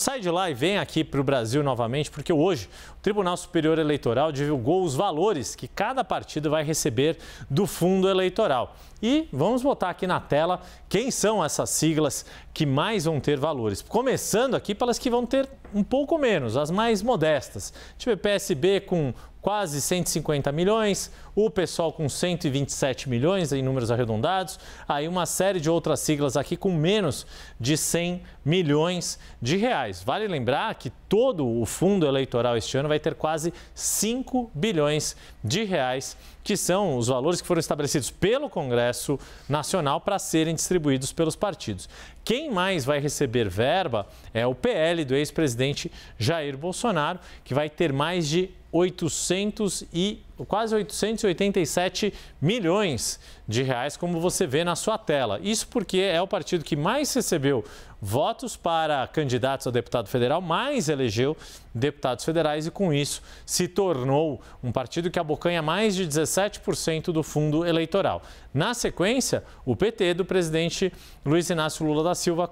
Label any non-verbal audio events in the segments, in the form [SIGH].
sai de lá e vem aqui para o Brasil novamente, porque hoje o Tribunal Superior Eleitoral divulgou os valores que cada partido vai receber do fundo eleitoral. E vamos botar aqui na tela quem são essas siglas que mais vão ter valores. Começando aqui pelas que vão ter um pouco menos, as mais modestas. tipo PSB com quase 150 milhões, o pessoal com 127 milhões em números arredondados, aí uma série de outras siglas aqui com menos de 100 milhões de reais. Vale lembrar que todo o fundo eleitoral este ano vai ter quase 5 bilhões de reais, que são os valores que foram estabelecidos pelo Congresso Nacional para serem distribuídos pelos partidos. Quem mais vai receber verba é o PL do ex-presidente Jair Bolsonaro, que vai ter mais de 800 e quase 887 milhões de reais, como você vê na sua tela. Isso porque é o partido que mais recebeu votos para candidatos a deputado federal, mais elegeu deputados federais e, com isso, se tornou um partido que abocanha mais de 17% do fundo eleitoral. Na sequência, o PT do presidente Luiz Inácio Lula da Silva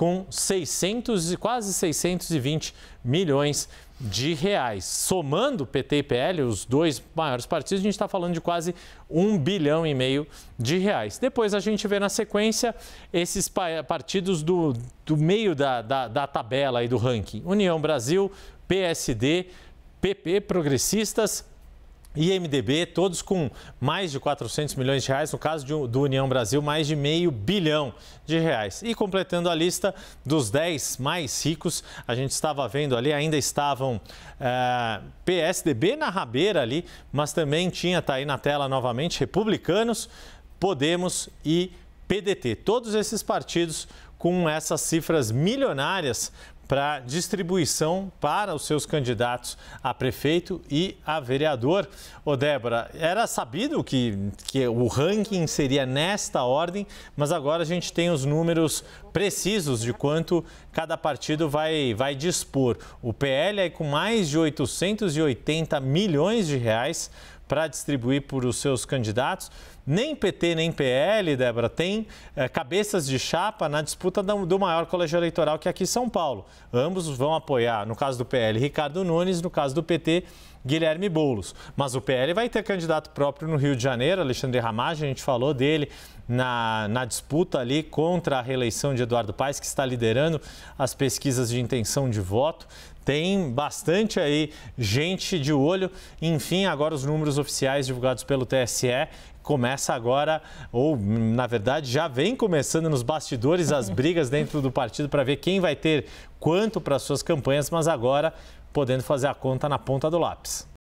com 600 e quase 620 milhões de reais. Somando PT e PL, os dois maiores partidos, a gente está falando de quase 1 bilhão e meio de reais. Depois a gente vê na sequência esses partidos do, do meio da, da, da tabela e do ranking. União Brasil, PSD, PP Progressistas, IMDB, todos com mais de 400 milhões de reais, no caso de, do União Brasil, mais de meio bilhão de reais. E completando a lista dos 10 mais ricos, a gente estava vendo ali, ainda estavam é, eh, PSDB na rabeira ali, mas também tinha, está aí na tela novamente, Republicanos, Podemos e PDT. Todos esses partidos com essas cifras milionárias para distribuição para os seus candidatos a prefeito e a vereador. Ô Débora, era sabido que, que o ranking seria nesta ordem, mas agora a gente tem os números precisos de quanto cada partido vai, vai dispor. O PL é com mais de 880 milhões de reais para distribuir por os seus candidatos nem PT nem PL, Débora, tem é, cabeças de chapa na disputa do maior colégio eleitoral que é aqui em São Paulo. Ambos vão apoiar, no caso do PL, Ricardo Nunes, no caso do PT, Guilherme Boulos. Mas o PL vai ter candidato próprio no Rio de Janeiro, Alexandre Ramagem, a gente falou dele na, na disputa ali contra a reeleição de Eduardo Paes, que está liderando as pesquisas de intenção de voto. Tem bastante aí gente de olho. Enfim, agora os números oficiais divulgados pelo TSE começa agora, ou na verdade já vem começando nos bastidores as [LAUGHS] brigas dentro do partido para ver quem vai ter quanto para suas campanhas, mas agora podendo fazer a conta na ponta do lápis.